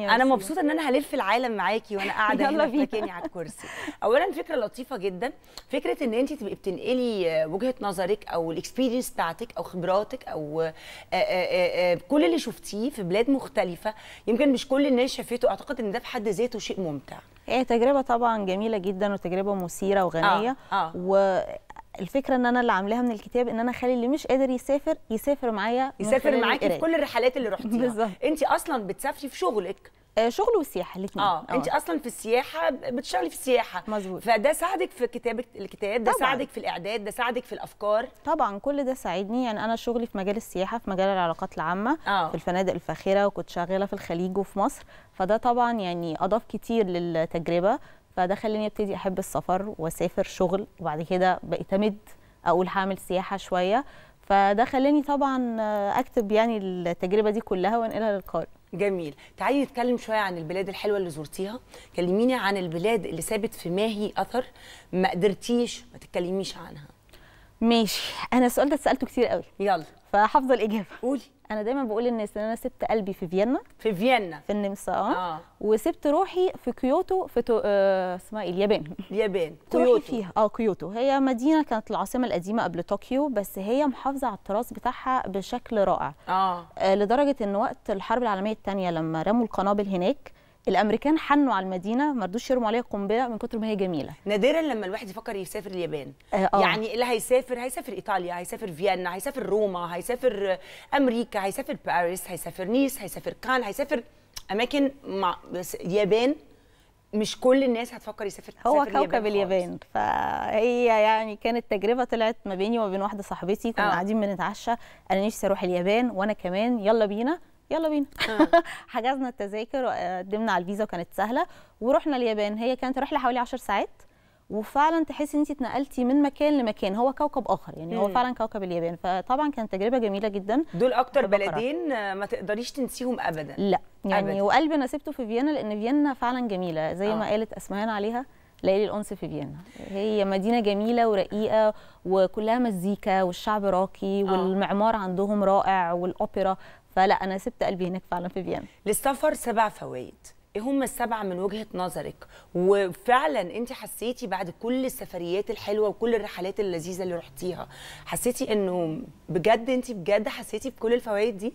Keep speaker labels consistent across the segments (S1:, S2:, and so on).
S1: انا مبسوطه ان انا هلف العالم معاكي وانا قاعده هنا في مكاني على الكرسي اولا فكره لطيفه جدا فكره ان انت تبقي بتنقلي وجهه نظرك او الاكسبيرينس بتاعتك او خبراتك او آه، آه، آه، كل اللي شفتيه في بلاد مختلفه يمكن مش كل الناس شافته اعتقد ان ده في حد ذاته شيء ممتع
S2: هي تجربه طبعا جميله جدا وتجربه مثيره وغنيه آه. آه. و الفكره ان انا اللي عاملاها من الكتاب ان انا اخلي اللي مش قادر يسافر
S1: يسافر معايا يسافر معاكي في كل الرحلات اللي رحتيها بالظبط انت اصلا بتسافري في شغلك آه، شغل وسياحه الاثنين آه،, اه انت اصلا في السياحه بتشتغلي في السياحه مظبوط فده ساعدك في كتابه الكتاب ده طبعًا. ساعدك في الاعداد ده ساعدك في الافكار طبعا كل ده ساعدني يعني انا
S2: شغلي في مجال السياحه في مجال العلاقات العامه آه. في الفنادق الفاخره وكنت شغاله في الخليج وفي مصر فده طبعا يعني اضاف كتير للتجربه فده خلاني ابتدي احب السفر واسافر شغل وبعد كده بقيت امد اقول هعمل سياحه شويه فده خلاني
S1: طبعا اكتب يعني التجربه دي كلها وانقلها للقارئ جميل تعالي نتكلم شويه عن البلاد الحلوه اللي زرتيها كلميني عن البلاد اللي سابت في ماهي اثر ما قدرتيش ما تتكلميش عنها ماشي انا السؤال ده اتسالته كتير قوي يلا
S2: فحافظ الاجابه قولي انا دايما بقول للناس ان انا سبت قلبي في فيينا في فيينا في النمسا آه. اه وسبت روحي في كيوتو في تو... آه... اسمها ايه اليابان اليابان كيوتو فيها اه كيوتو هي مدينه كانت العاصمه القديمه قبل طوكيو بس هي محافظه على التراث بتاعها بشكل رائع آه. اه لدرجه ان وقت الحرب العالميه الثانيه لما رموا القنابل هناك الامريكان حنوا على المدينه ما رضوش يرموا عليها قنبله من كتر ما هي جميله
S1: نادرا لما الواحد يفكر يسافر اليابان آه،, آه يعني اللي هيسافر هيسافر ايطاليا هيسافر فيينا هيسافر روما هيسافر امريكا هيسافر باريس هيسافر نيس هيسافر كان هيسافر اماكن مع بس يابان مش كل الناس هتفكر يسافر هو كوكب اليابان
S2: فهي يعني كانت تجربه طلعت ما بيني وما بين واحده صاحبتي كنا آه. قاعدين بنتعشى انا نفسي اروح اليابان وانا كمان يلا بينا يلا بينا حجزنا التذاكر وقدمنا آه، على الفيزا وكانت سهله ورحنا اليابان هي كانت رحله حوالي 10 ساعات وفعلا تحسي ان انت اتنقلتي من مكان لمكان هو كوكب اخر يعني مم. هو فعلا كوكب اليابان فطبعا كانت تجربه
S1: جميله جدا دول اكتر بلدين ما تقدريش تنسيهم ابدا لا يعني أبداً.
S2: وقلبي انا سبته في فيينا لان فيينا فعلا جميله زي آه. ما قالت اسمهان عليها ليالي الانس في فيينا هي مدينه جميله ورقيقه وكلها مزيكا والشعب راقي آه. والمعمار عندهم رائع والاوبرا فلا انا سبت قلبي هناك فعلا
S1: في فيينا للسفر سبع فوائد ايه هم السبعه من وجهه نظرك وفعلا انت حسيتي بعد كل السفريات الحلوه وكل الرحلات اللذيذه اللي رحتيها حسيتي انه بجد انت بجد حسيتي بكل الفوائد دي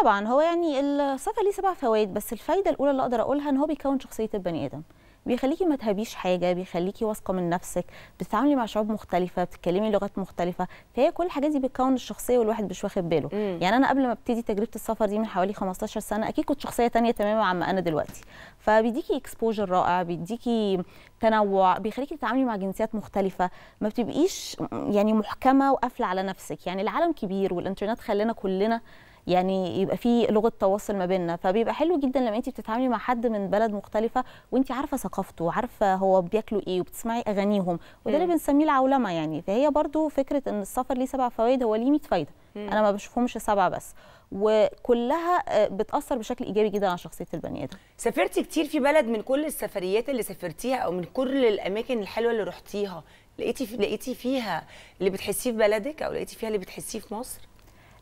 S1: طبعا هو يعني السفر ليه سبع فوائد بس الفايده
S2: الاولى اللي اقدر اقولها ان هو بيكون شخصيه البني ادم بيخليكي ما تهبيش حاجه بيخليكي واثقه من نفسك بتتعاملي مع شعوب مختلفه بتتكلمي لغات مختلفه فهي كل الحاجات دي بتكون الشخصيه والواحد مش واخد باله مم. يعني انا قبل ما ابتدي تجربه السفر دي من حوالي 15 سنه اكيد كنت شخصيه ثانيه تماما عما انا دلوقتي فبيديكي اكسبوجر رائع بيديكي تنوع بيخليكي تتعاملي مع جنسيات مختلفه ما بتبقيش يعني محكمه وقافله على نفسك يعني العالم كبير والانترنت خلانا كلنا يعني يبقى في لغه تواصل ما بيننا فبيبقى حلو جدا لما انت بتتعاملي مع حد من بلد مختلفه وانت عارفه ثقافته وعارفه هو بياكلوا ايه وبتسمعي اغانيهم وده اللي بنسميه العولمه يعني فهي برضو فكره ان السفر ليه سبع فوائد هو ليه 100 فايده انا ما بشوفهمش سبعه بس وكلها آه، بتاثر بشكل ايجابي جدا على شخصيه البني
S1: ادم سافرتي كتير في بلد من كل السفريات اللي سافرتيها او من كل الاماكن الحلوه اللي رحتيها لقيتي لقيتي فيها اللي بتحسيه في بلدك او لقيتي فيها اللي بتحسيه في مصر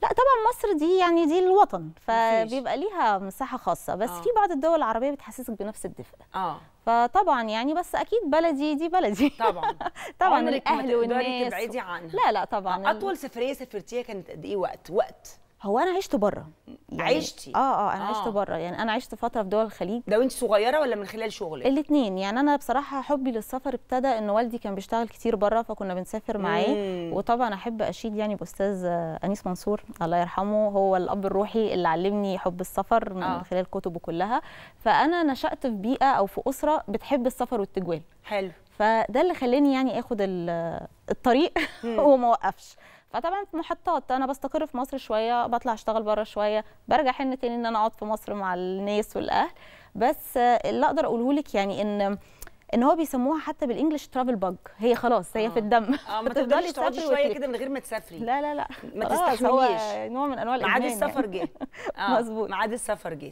S2: لا طبعا مصر دي يعني دي الوطن فبيبقى ليها مساحه خاصه بس أوه. في بعض الدول العربيه بتحسسك بنفس الدفء اه فطبعا يعني بس اكيد بلدي دي بلدي طبعا
S1: طبعا الاهل والناس تبعدي عنها لا لا طبعا اطول سفريه سافرتيها كانت قد ايه وقت وقت
S2: هو انا عشت بره يعني عشتي اه اه انا آه. عشت بره يعني انا عشت فتره في دول
S1: الخليج ده وانت صغيره ولا من خلال شغلك
S2: الاثنين يعني انا بصراحه حبي للسفر ابتدى ان والدي كان بيشتغل كتير بره فكنا بنسافر معاه وطبعا احب اشيد يعني باستاذ انيس منصور الله يرحمه هو الاب الروحي اللي علمني حب السفر من آه. خلال كتبه كلها فانا نشات في بيئه او في اسره بتحب السفر والتجوال حلو فده اللي خلاني يعني اخد الطريق وما وقفش فطبعا في محطات انا بستقر في مصر شويه بطلع اشتغل بره شويه برجع حن تاني ان انا اقعد في مصر مع الناس والاهل بس اللي اقدر اقوله لك يعني ان ان هو بيسموها حتى بالانجلش ترافل بج هي خلاص هي آه. في الدم اه ما تفضلي تقعدي شويه كده
S1: من غير ما تسافري لا لا لا ما آه، تستحمليش نوع من انواع الادمان ميعاد يعني. السفر جه آه، مظبوط ميعاد السفر جه